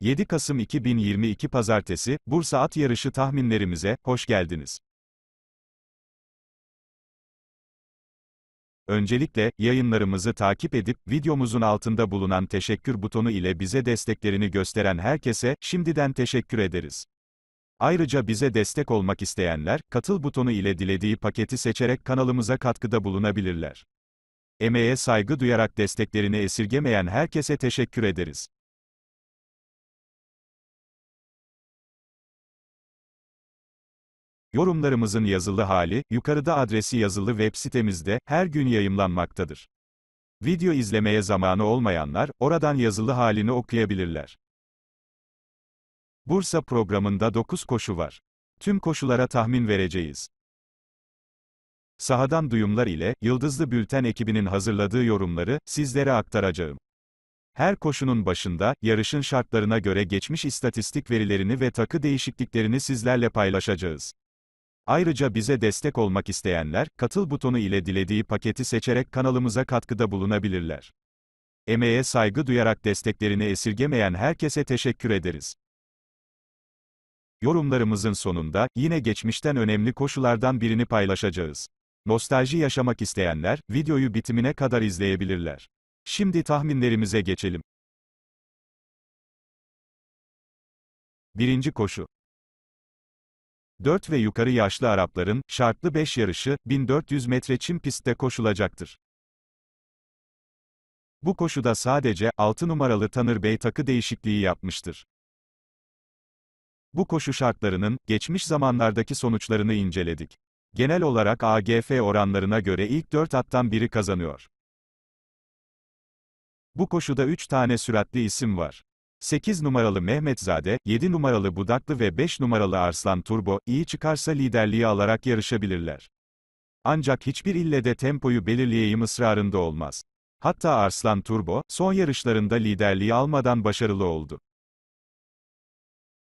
7 Kasım 2022 Pazartesi, Bursa At Yarışı tahminlerimize, hoş geldiniz. Öncelikle, yayınlarımızı takip edip, videomuzun altında bulunan teşekkür butonu ile bize desteklerini gösteren herkese, şimdiden teşekkür ederiz. Ayrıca bize destek olmak isteyenler, katıl butonu ile dilediği paketi seçerek kanalımıza katkıda bulunabilirler. Emeğe saygı duyarak desteklerini esirgemeyen herkese teşekkür ederiz. Yorumlarımızın yazılı hali, yukarıda adresi yazılı web sitemizde, her gün yayımlanmaktadır. Video izlemeye zamanı olmayanlar, oradan yazılı halini okuyabilirler. Bursa programında 9 koşu var. Tüm koşulara tahmin vereceğiz. Sahadan duyumlar ile, Yıldızlı Bülten ekibinin hazırladığı yorumları, sizlere aktaracağım. Her koşunun başında, yarışın şartlarına göre geçmiş istatistik verilerini ve takı değişikliklerini sizlerle paylaşacağız. Ayrıca bize destek olmak isteyenler, katıl butonu ile dilediği paketi seçerek kanalımıza katkıda bulunabilirler. Emeğe saygı duyarak desteklerini esirgemeyen herkese teşekkür ederiz. Yorumlarımızın sonunda, yine geçmişten önemli koşulardan birini paylaşacağız. Nostalji yaşamak isteyenler, videoyu bitimine kadar izleyebilirler. Şimdi tahminlerimize geçelim. Birinci koşu. 4 ve yukarı yaşlı Arapların, şartlı 5 yarışı, 1400 metre çim pistte koşulacaktır. Bu koşuda sadece, 6 numaralı Tanır Bey takı değişikliği yapmıştır. Bu koşu şartlarının, geçmiş zamanlardaki sonuçlarını inceledik. Genel olarak AGF oranlarına göre ilk 4 attan biri kazanıyor. Bu koşuda 3 tane süratli isim var. 8 numaralı Mehmetzade, 7 numaralı Budaklı ve 5 numaralı Arslan Turbo, iyi çıkarsa liderliği alarak yarışabilirler. Ancak hiçbir ille de tempoyu belirleyeyim ısrarında olmaz. Hatta Arslan Turbo, son yarışlarında liderliği almadan başarılı oldu.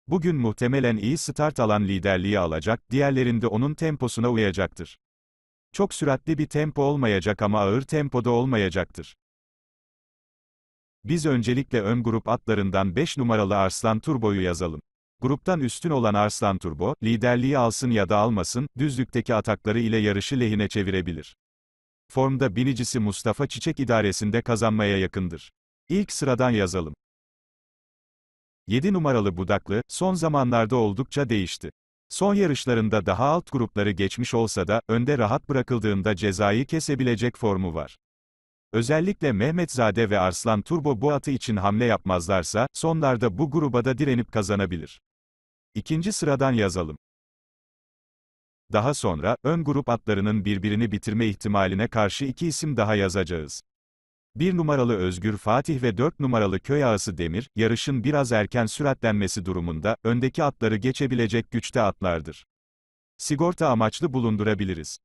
Bugün muhtemelen iyi start alan liderliği alacak, diğerlerinde onun temposuna uyacaktır. Çok süratli bir tempo olmayacak ama ağır tempoda olmayacaktır. Biz öncelikle ön grup atlarından 5 numaralı Arslan Turbo'yu yazalım. Gruptan üstün olan Arslan Turbo, liderliği alsın ya da almasın, düzlükteki atakları ile yarışı lehine çevirebilir. Formda binicisi Mustafa Çiçek idaresinde kazanmaya yakındır. İlk sıradan yazalım. 7 numaralı Budaklı, son zamanlarda oldukça değişti. Son yarışlarında daha alt grupları geçmiş olsa da, önde rahat bırakıldığında cezayı kesebilecek formu var. Özellikle Mehmetzade ve Arslan Turbo bu atı için hamle yapmazlarsa, sonlarda bu gruba da direnip kazanabilir. İkinci sıradan yazalım. Daha sonra, ön grup atlarının birbirini bitirme ihtimaline karşı iki isim daha yazacağız. Bir numaralı Özgür Fatih ve dört numaralı köy ağası Demir, yarışın biraz erken süratlenmesi durumunda, öndeki atları geçebilecek güçte atlardır. Sigorta amaçlı bulundurabiliriz.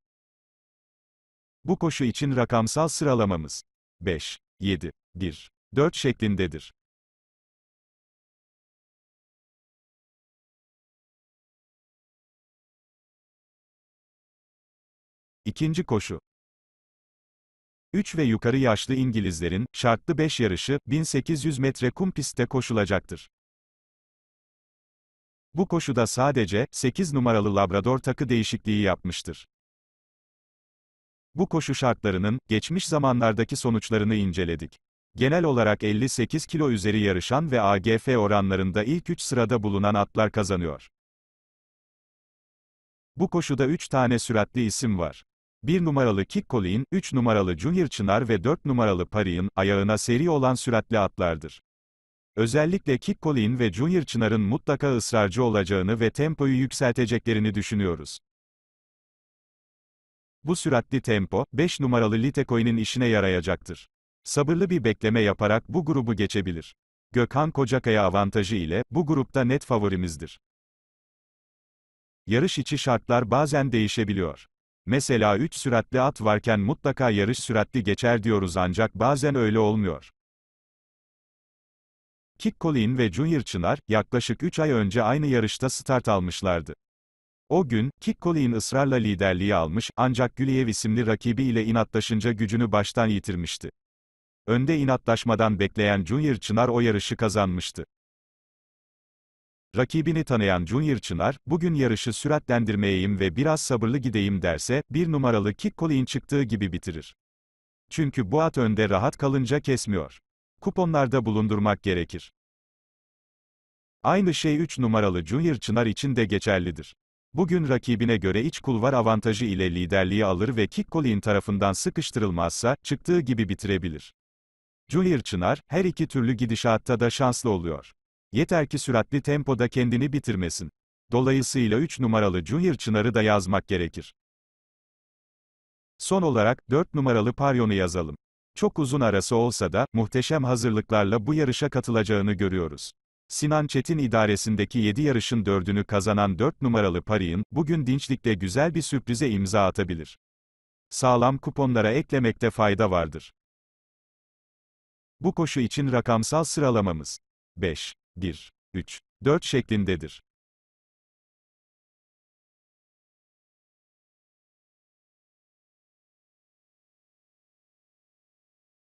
Bu koşu için rakamsal sıralamamız 5, 7, 1, 4 şeklindedir. İkinci koşu 3 ve yukarı yaşlı İngilizlerin, şartlı 5 yarışı, 1800 metre kum pistte koşulacaktır. Bu koşuda sadece, 8 numaralı Labrador takı değişikliği yapmıştır. Bu koşu şartlarının, geçmiş zamanlardaki sonuçlarını inceledik. Genel olarak 58 kilo üzeri yarışan ve AGF oranlarında ilk 3 sırada bulunan atlar kazanıyor. Bu koşuda 3 tane süratli isim var. 1 numaralı Kick Collin, 3 numaralı Junior Çınar ve 4 numaralı Pari'in, ayağına seri olan süratli atlardır. Özellikle Kick Collin ve Junior Çınar'ın mutlaka ısrarcı olacağını ve tempoyu yükselteceklerini düşünüyoruz. Bu süratli tempo, 5 numaralı Litecoin'in işine yarayacaktır. Sabırlı bir bekleme yaparak bu grubu geçebilir. Gökhan Kocakaya avantajı ile, bu grupta net favorimizdir. Yarış içi şartlar bazen değişebiliyor. Mesela 3 süratli at varken mutlaka yarış süratli geçer diyoruz ancak bazen öyle olmuyor. Kick ve Junior Çınar, yaklaşık 3 ay önce aynı yarışta start almışlardı. O gün, Kikkolik'in ısrarla liderliği almış, ancak Güliyev isimli rakibi ile inatlaşınca gücünü baştan yitirmişti. Önde inatlaşmadan bekleyen Junior Çınar o yarışı kazanmıştı. Rakibini tanıyan Junior Çınar, bugün yarışı süratlendirmeyeyim ve biraz sabırlı gideyim derse, bir numaralı Kikkolik'in çıktığı gibi bitirir. Çünkü bu at önde rahat kalınca kesmiyor. Kuponlarda bulundurmak gerekir. Aynı şey 3 numaralı Junior Çınar için de geçerlidir. Bugün rakibine göre iç kulvar avantajı ile liderliği alır ve Kikkolin tarafından sıkıştırılmazsa, çıktığı gibi bitirebilir. Junior Çınar, her iki türlü gidişatta da şanslı oluyor. Yeter ki süratli tempoda kendini bitirmesin. Dolayısıyla 3 numaralı Junior Çınar'ı da yazmak gerekir. Son olarak, 4 numaralı Paryon'u yazalım. Çok uzun arası olsa da, muhteşem hazırlıklarla bu yarışa katılacağını görüyoruz. Sinan Çetin idaresindeki 7 yarışın 4'ünü kazanan 4 numaralı Paris'in, bugün dinçlikte güzel bir sürprize imza atabilir. Sağlam kuponlara eklemekte fayda vardır. Bu koşu için rakamsal sıralamamız 5, 1, 3, 4 şeklindedir.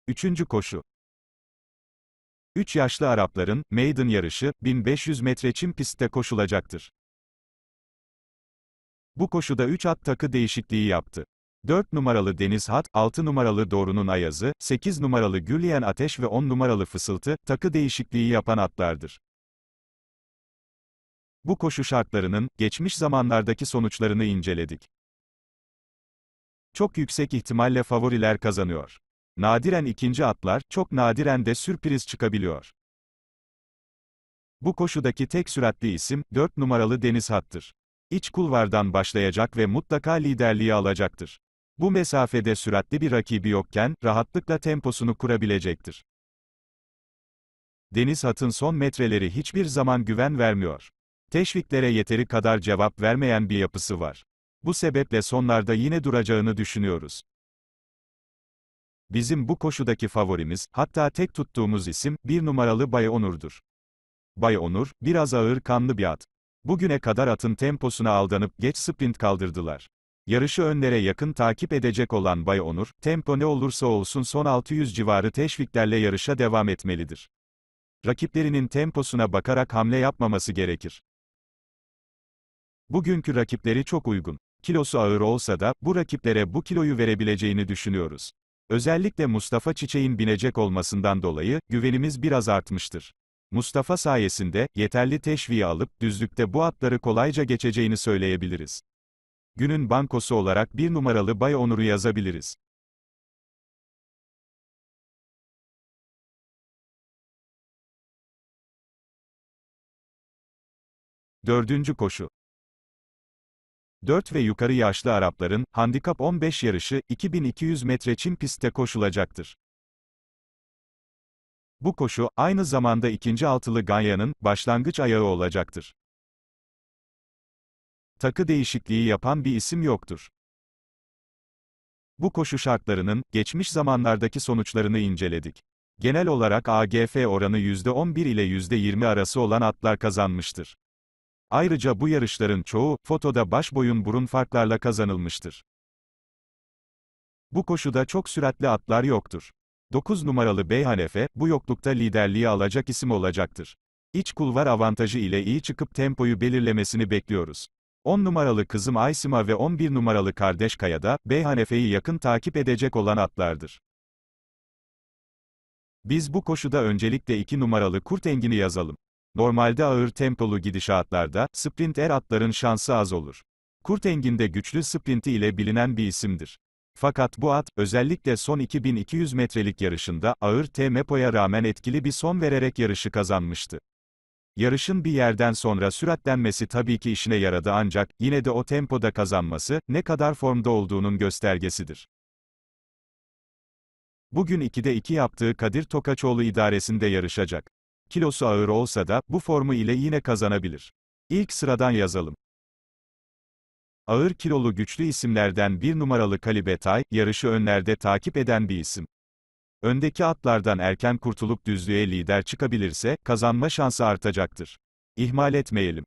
Üçüncü koşu. 3 yaşlı Arapların, Maiden yarışı, 1500 metre çim pistte koşulacaktır. Bu koşuda 3 at takı değişikliği yaptı. 4 numaralı Deniz Hat, 6 numaralı Doğru'nun Ayazı, 8 numaralı Gülleyen Ateş ve 10 numaralı Fısıltı, takı değişikliği yapan atlardır. Bu koşu şartlarının, geçmiş zamanlardaki sonuçlarını inceledik. Çok yüksek ihtimalle favoriler kazanıyor. Nadiren ikinci atlar, çok nadiren de sürpriz çıkabiliyor. Bu koşudaki tek süratli isim, 4 numaralı Deniz Hat'tır. İç kulvardan başlayacak ve mutlaka liderliği alacaktır. Bu mesafede süratli bir rakibi yokken, rahatlıkla temposunu kurabilecektir. Deniz Hat'ın son metreleri hiçbir zaman güven vermiyor. Teşviklere yeteri kadar cevap vermeyen bir yapısı var. Bu sebeple sonlarda yine duracağını düşünüyoruz. Bizim bu koşudaki favorimiz, hatta tek tuttuğumuz isim, bir numaralı Bay Onur'dur. Bay Onur, biraz ağır kanlı bir at. Bugüne kadar atın temposuna aldanıp geç sprint kaldırdılar. Yarışı önlere yakın takip edecek olan Bay Onur, tempo ne olursa olsun son 600 civarı teşviklerle yarışa devam etmelidir. Rakiplerinin temposuna bakarak hamle yapmaması gerekir. Bugünkü rakipleri çok uygun. Kilosu ağır olsa da, bu rakiplere bu kiloyu verebileceğini düşünüyoruz. Özellikle Mustafa Çiçek'in binecek olmasından dolayı, güvenimiz biraz artmıştır. Mustafa sayesinde, yeterli teşviği alıp, düzlükte bu atları kolayca geçeceğini söyleyebiliriz. Günün bankosu olarak bir numaralı Bay Onur'u yazabiliriz. Dördüncü koşu. 4 ve yukarı yaşlı Arapların, Handikap 15 yarışı, 2200 metre çim pistte koşulacaktır. Bu koşu, aynı zamanda ikinci altılı Ganya'nın, başlangıç ayağı olacaktır. Takı değişikliği yapan bir isim yoktur. Bu koşu şartlarının, geçmiş zamanlardaki sonuçlarını inceledik. Genel olarak AGF oranı %11 ile %20 arası olan atlar kazanmıştır. Ayrıca bu yarışların çoğu, fotoda baş boyun burun farklarla kazanılmıştır. Bu koşuda çok süratli atlar yoktur. 9 numaralı Beyhanefe, bu yoklukta liderliği alacak isim olacaktır. İç kulvar avantajı ile iyi çıkıp tempoyu belirlemesini bekliyoruz. 10 numaralı kızım Aysima ve 11 numaralı kardeş Kaya da Beyhanefe'yi yakın takip edecek olan atlardır. Biz bu koşuda öncelikle 2 numaralı Kurtengini yazalım. Normalde ağır tempolu gidişatlarda, sprinter atların şansı az olur. Kurtengin de güçlü sprinti ile bilinen bir isimdir. Fakat bu at, özellikle son 2200 metrelik yarışında, ağır tempoya rağmen etkili bir son vererek yarışı kazanmıştı. Yarışın bir yerden sonra süratlenmesi tabii ki işine yaradı ancak, yine de o tempoda kazanması, ne kadar formda olduğunun göstergesidir. Bugün 2'de 2 yaptığı Kadir Tokaçoğlu idaresinde yarışacak kilosu ağır olsa da, bu formu ile yine kazanabilir. İlk sıradan yazalım. Ağır kilolu güçlü isimlerden bir numaralı Kalibetay, yarışı önlerde takip eden bir isim. Öndeki atlardan erken kurtulup düzlüğe lider çıkabilirse, kazanma şansı artacaktır. İhmal etmeyelim.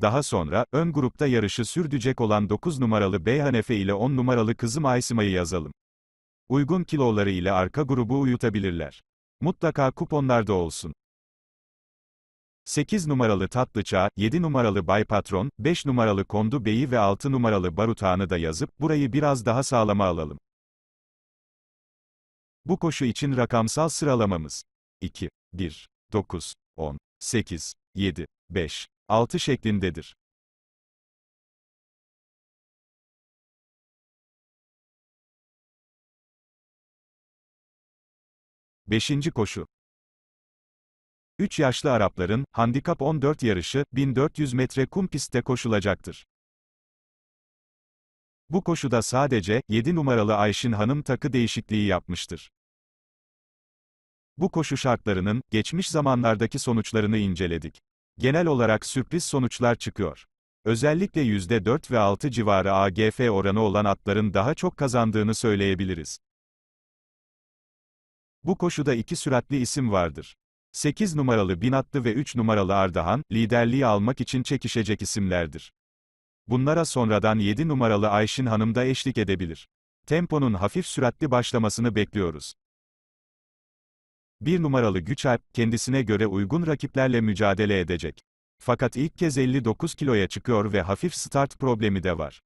Daha sonra, ön grupta yarışı sürdürecek olan 9 numaralı Beyhanefe ile 10 numaralı Kızım Aysima'yı yazalım. Uygun kiloları ile arka grubu uyutabilirler. Mutlaka kuponlarda olsun. 8 numaralı Tatlı Çağ, 7 numaralı Bay Patron, 5 numaralı Kondu Bey'i ve 6 numaralı Barutağını da yazıp burayı biraz daha sağlama alalım. Bu koşu için rakamsal sıralamamız 2, 1, 9, 10, 8, 7, 5, 6 şeklindedir. Beşinci koşu. 3 yaşlı Arapların, Handikap 14 yarışı, 1400 metre kum pistte koşulacaktır. Bu koşuda sadece, 7 numaralı Ayşin Hanım takı değişikliği yapmıştır. Bu koşu şartlarının, geçmiş zamanlardaki sonuçlarını inceledik. Genel olarak sürpriz sonuçlar çıkıyor. Özellikle %4 ve 6 civarı AGF oranı olan atların daha çok kazandığını söyleyebiliriz. Bu koşuda iki süratli isim vardır. 8 numaralı Binatlı ve 3 numaralı Ardahan, liderliği almak için çekişecek isimlerdir. Bunlara sonradan 7 numaralı Ayşin Hanım da eşlik edebilir. Temponun hafif süratli başlamasını bekliyoruz. 1 numaralı Güçalp, kendisine göre uygun rakiplerle mücadele edecek. Fakat ilk kez 59 kiloya çıkıyor ve hafif start problemi de var.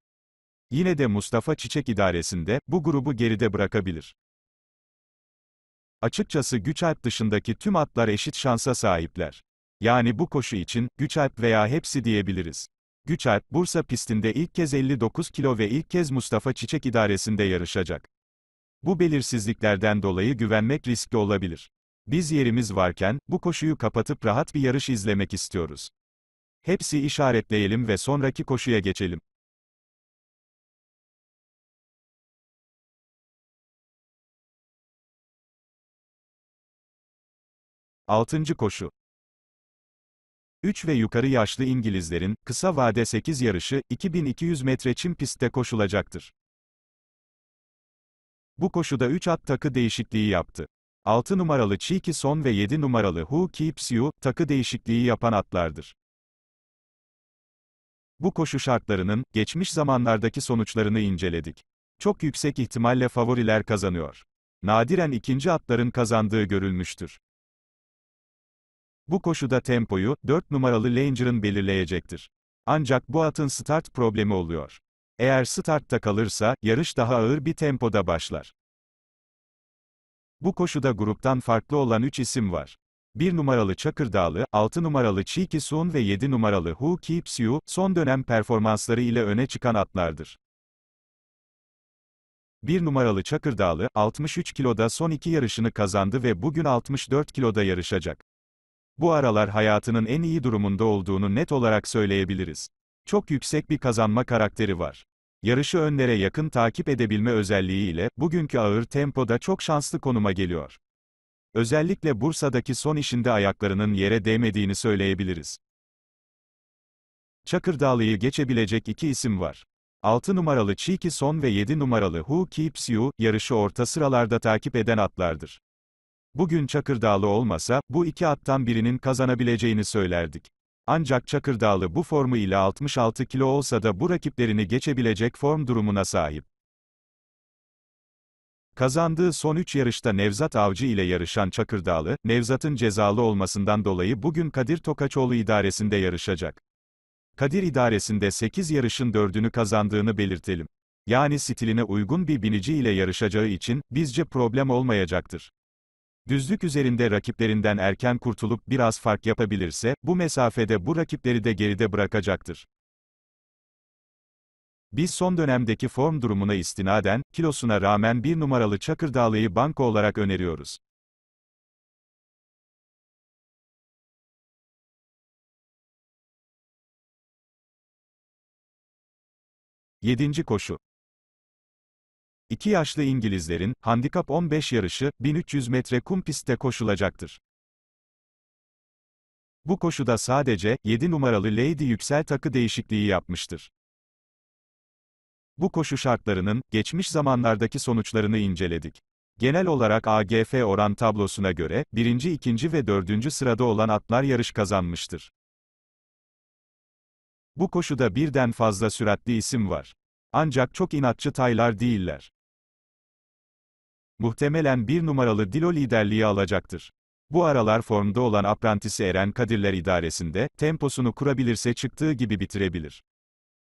Yine de Mustafa Çiçek idaresinde, bu grubu geride bırakabilir. Açıkçası Güçalp dışındaki tüm atlar eşit şansa sahipler. Yani bu koşu için, Güçalp veya hepsi diyebiliriz. Güçalp, Bursa pistinde ilk kez 59 kilo ve ilk kez Mustafa Çiçek idaresinde yarışacak. Bu belirsizliklerden dolayı güvenmek riskli olabilir. Biz yerimiz varken, bu koşuyu kapatıp rahat bir yarış izlemek istiyoruz. Hepsi işaretleyelim ve sonraki koşuya geçelim. Altıncı koşu 3 ve yukarı yaşlı İngilizlerin, kısa vade 8 yarışı, 2200 metre çim pistte koşulacaktır. Bu koşuda 3 at takı değişikliği yaptı. 6 numaralı Cheeky Son ve 7 numaralı Who Keeps You, takı değişikliği yapan atlardır. Bu koşu şartlarının, geçmiş zamanlardaki sonuçlarını inceledik. Çok yüksek ihtimalle favoriler kazanıyor. Nadiren ikinci atların kazandığı görülmüştür. Bu koşuda tempoyu, 4 numaralı Langer'ın belirleyecektir. Ancak bu atın start problemi oluyor. Eğer startta kalırsa, yarış daha ağır bir tempoda başlar. Bu koşuda gruptan farklı olan 3 isim var. 1 numaralı Çakırdağlı, 6 numaralı Cheeky Soon ve 7 numaralı Who Keeps You, son dönem performansları ile öne çıkan atlardır. 1 numaralı Çakırdağlı, 63 kiloda son iki yarışını kazandı ve bugün 64 kiloda yarışacak. Bu aralar hayatının en iyi durumunda olduğunu net olarak söyleyebiliriz. Çok yüksek bir kazanma karakteri var. Yarışı önlere yakın takip edebilme özelliğiyle, bugünkü ağır tempoda çok şanslı konuma geliyor. Özellikle Bursa'daki son işinde ayaklarının yere değmediğini söyleyebiliriz. Çakırdağlı'yı geçebilecek iki isim var. 6 numaralı Cheeky Son ve 7 numaralı Who Keeps You, yarışı orta sıralarda takip eden atlardır. Bugün Çakırdağlı olmasa, bu iki attan birinin kazanabileceğini söylerdik. Ancak Çakırdağlı bu formu ile 66 kilo olsa da bu rakiplerini geçebilecek form durumuna sahip. Kazandığı son 3 yarışta Nevzat Avcı ile yarışan Çakırdağlı, Nevzat'ın cezalı olmasından dolayı bugün Kadir Tokaçoğlu idaresinde yarışacak. Kadir idaresinde 8 yarışın 4'ünü kazandığını belirtelim. Yani stiline uygun bir binici ile yarışacağı için, bizce problem olmayacaktır. Düzlük üzerinde rakiplerinden erken kurtulup biraz fark yapabilirse, bu mesafede bu rakipleri de geride bırakacaktır. Biz son dönemdeki form durumuna istinaden, kilosuna rağmen bir numaralı Çakırdağlı'yı banko olarak öneriyoruz. Yedinci koşu İki yaşlı İngilizlerin, handikap 15 yarışı, 1300 metre kum pistte koşulacaktır. Bu koşuda sadece, 7 numaralı Lady Yüksel takı değişikliği yapmıştır. Bu koşu şartlarının, geçmiş zamanlardaki sonuçlarını inceledik. Genel olarak AGF oran tablosuna göre, 1. 2. ve 4. sırada olan atlar yarış kazanmıştır. Bu koşuda birden fazla süratli isim var. Ancak çok inatçı taylar değiller. Muhtemelen bir numaralı Dilo liderliği alacaktır. Bu aralar formda olan aprentisi Eren Kadirler idaresinde, temposunu kurabilirse çıktığı gibi bitirebilir.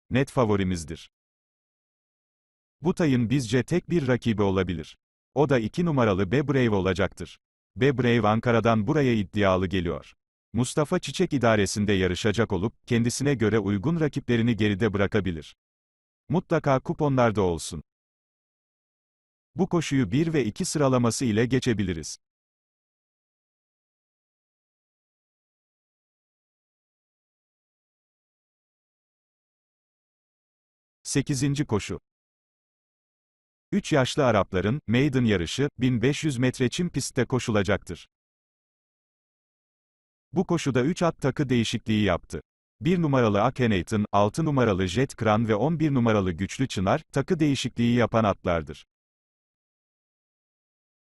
Net favorimizdir. Butay'ın bizce tek bir rakibi olabilir. O da iki numaralı Be olacaktır. Be Brave Ankara'dan buraya iddialı geliyor. Mustafa Çiçek idaresinde yarışacak olup, kendisine göre uygun rakiplerini geride bırakabilir. Mutlaka kuponlarda olsun. Bu koşuyu 1 ve 2 sıralaması ile geçebiliriz. Sekizinci koşu. Üç yaşlı Arapların, Maiden yarışı, 1500 metre çim pistte koşulacaktır. Bu koşuda 3 at takı değişikliği yaptı. 1 numaralı Akhenaten, 6 numaralı Jet Kran ve 11 numaralı Güçlü Çınar, takı değişikliği yapan atlardır.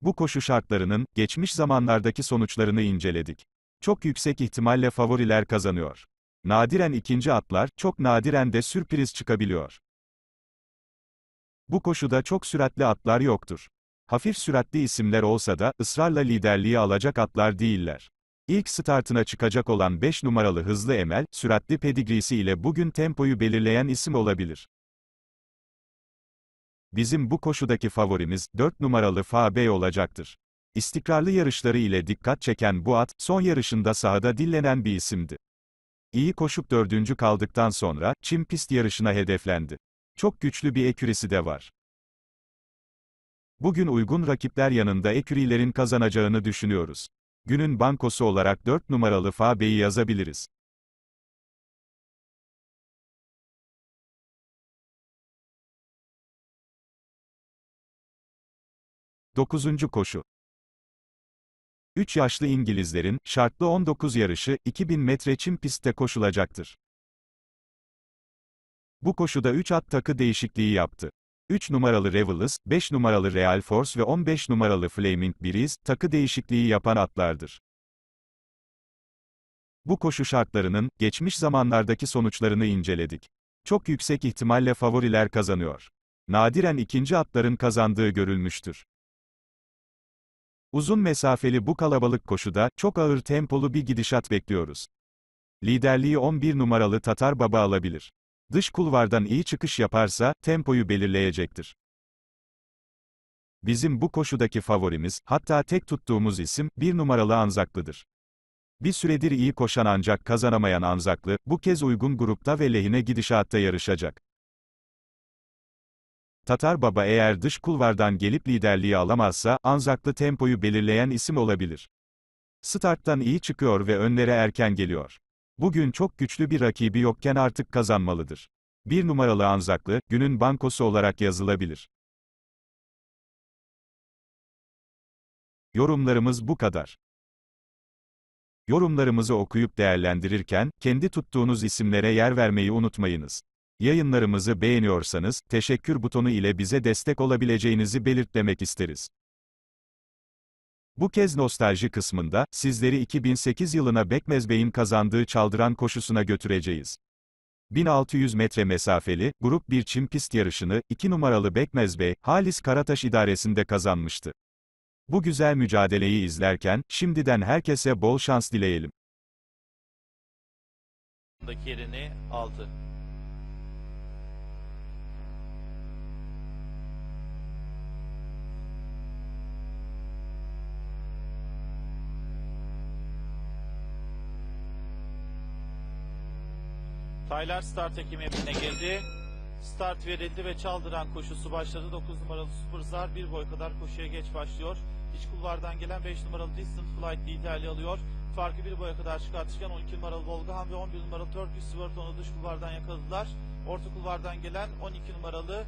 Bu koşu şartlarının, geçmiş zamanlardaki sonuçlarını inceledik. Çok yüksek ihtimalle favoriler kazanıyor. Nadiren ikinci atlar, çok nadiren de sürpriz çıkabiliyor. Bu koşuda çok süratli atlar yoktur. Hafif süratli isimler olsa da, ısrarla liderliği alacak atlar değiller. İlk startına çıkacak olan 5 numaralı hızlı Emel, süratli pedigrisi ile bugün tempoyu belirleyen isim olabilir. Bizim bu koşudaki favorimiz, 4 numaralı FB olacaktır. İstikrarlı yarışları ile dikkat çeken bu at, son yarışında sahada dillenen bir isimdi. İyi koşup dördüncü kaldıktan sonra, çim pist yarışına hedeflendi. Çok güçlü bir ekürisi de var. Bugün uygun rakipler yanında ekürilerin kazanacağını düşünüyoruz. Günün bankosu olarak 4 numaralı Fabe'yi yazabiliriz. 9. koşu 3 yaşlı İngilizlerin, şartlı 19 yarışı, 2000 metre çim pistte koşulacaktır. Bu koşuda 3 at takı değişikliği yaptı. 3 numaralı Revelous, 5 numaralı Real Force ve 15 numaralı Flaming Breeze, takı değişikliği yapan atlardır. Bu koşu şartlarının, geçmiş zamanlardaki sonuçlarını inceledik. Çok yüksek ihtimalle favoriler kazanıyor. Nadiren ikinci atların kazandığı görülmüştür. Uzun mesafeli bu kalabalık koşuda, çok ağır tempolu bir gidişat bekliyoruz. Liderliği 11 numaralı Tatar Baba alabilir. Dış kulvardan iyi çıkış yaparsa, tempoyu belirleyecektir. Bizim bu koşudaki favorimiz, hatta tek tuttuğumuz isim, 1 numaralı Anzaklı'dır. Bir süredir iyi koşan ancak kazanamayan Anzaklı, bu kez uygun grupta ve lehine gidişatta yarışacak. Tatar Baba eğer dış kulvardan gelip liderliği alamazsa, Anzaklı tempoyu belirleyen isim olabilir. Starttan iyi çıkıyor ve önlere erken geliyor. Bugün çok güçlü bir rakibi yokken artık kazanmalıdır. Bir numaralı Anzaklı, günün bankosu olarak yazılabilir. Yorumlarımız bu kadar. Yorumlarımızı okuyup değerlendirirken, kendi tuttuğunuz isimlere yer vermeyi unutmayınız. Yayınlarımızı beğeniyorsanız, teşekkür butonu ile bize destek olabileceğinizi belirtmek isteriz. Bu kez nostalji kısmında, sizleri 2008 yılına Bekmez Bey'in kazandığı çaldıran koşusuna götüreceğiz. 1600 metre mesafeli, grup bir çim pist yarışını, 2 numaralı Bekmez Bey, Halis Karataş idaresinde kazanmıştı. Bu güzel mücadeleyi izlerken, şimdiden herkese bol şans dileyelim. yerini aldı. Taylar start ekimi evine geldi, Start verildi ve çaldıran koşusu başladı. 9 numaralı superstar bir boy kadar koşuya geç başlıyor. İç kulvardan gelen 5 numaralı Distant Flight liderliği alıyor. Farkı bir boya kadar çıkartırken 12 numaralı Volgahan ve 11 numaralı Turkish Sword onu dış kulvardan yakaladılar. Orta kulvardan gelen 12 numaralı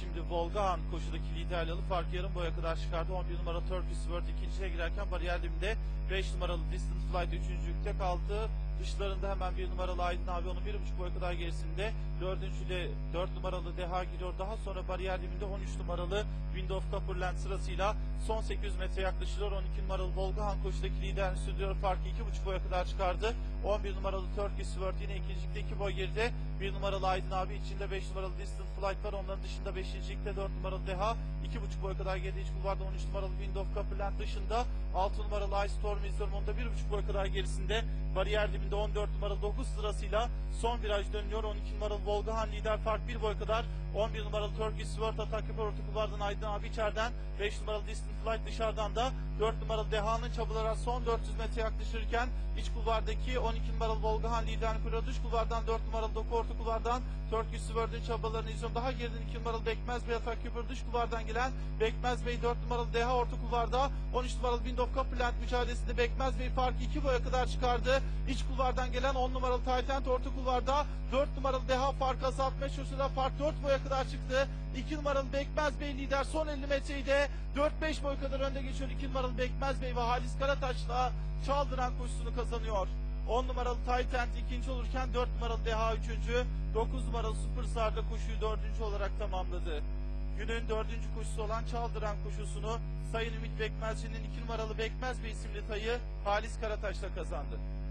Şimdi Volgahan koşudaki liderliği alıp farkı yarım boya kadar çıkardı. 11 numaralı Turkish World ikinciye girerken bariyer dibinde 5 numaralı Distant Flight yükte kaldı. Dışlarında hemen bir numaralı Aydın abi onun bir buçuk boy kadar gerisinde. Dördüncüyle dört numaralı Deha giriyor. Daha sonra bariyer dibinde 13 numaralı Wind of Copperland sırasıyla son 800 metre yaklaşılıyor. 12 numaralı Volga Hankoç'taki lider sürdürüyor. Farkı iki buçuk boya kadar çıkardı. 11 numaralı Turkish World yine ikincilikte iki boy girdi. 1 numaralı Aydın abi içinde 5 numaralı Distant Flight var. Onların dışında 5. ikincilikte 4 numaralı Deha. 2,5 boy kadar geldi. İç kulvarda 13 numaralı Wind of Copperland dışında. 6 numaralı Ice Storm izliyorum. Onda 1,5 boy kadar gerisinde. Bariyer dibinde 14 numaralı 9 sırasıyla son viraj dönüyor. 12 numaralı Volgahan lider fark 1 boy kadar. 11 numaralı Turkish Sword atak yapar. Orta kulvardan Aydın abi içeriden. 5 numaralı Distant Flight dışarıdan da. 4 numaralı Deha'nın çabalara son 400 metre yaklaşırken iç kulvardaki 12 12 numaralı Volgahan liderini kuruyor. Dış kulvardan 4 numaralı Doku orta kulvardan Törkü Svörd'ün çabalarını izliyorum. Daha geriden 2 numaralı Bekmez Bey Atak Küpür dış kulvardan gelen Bekmez Bey 4 numaralı Deha orta kulvarda 13 numaralı Window Copland mücadelesinde Bekmez Bey farkı 2 boya kadar çıkardı. İç kulvardan gelen 10 numaralı Taytent orta kulvarda 4 numaralı Deha farkı azaltma çalışıyorlar. Fark 4 boya kadar çıktı. 2 numaralı Bekmez Bey lider son 50 metreyi de 4-5 boy kadar önde geçiyor. 2 numaralı Bekmez Bey ve Halis Karataş'la çaldıran koşusunu kazanıyor. 10 numaralı Titan ikinci olurken 4 numaralı Deha üçüncü, 9 numaralı Superstar'da koşuyu dördüncü olarak tamamladı. Günün dördüncü koşusu olan Çaldıran koşusunu Sayın Ümit Bekmezci'nin 2 numaralı Bekmez bir isimli tayı Halis Karataş'la kazandı.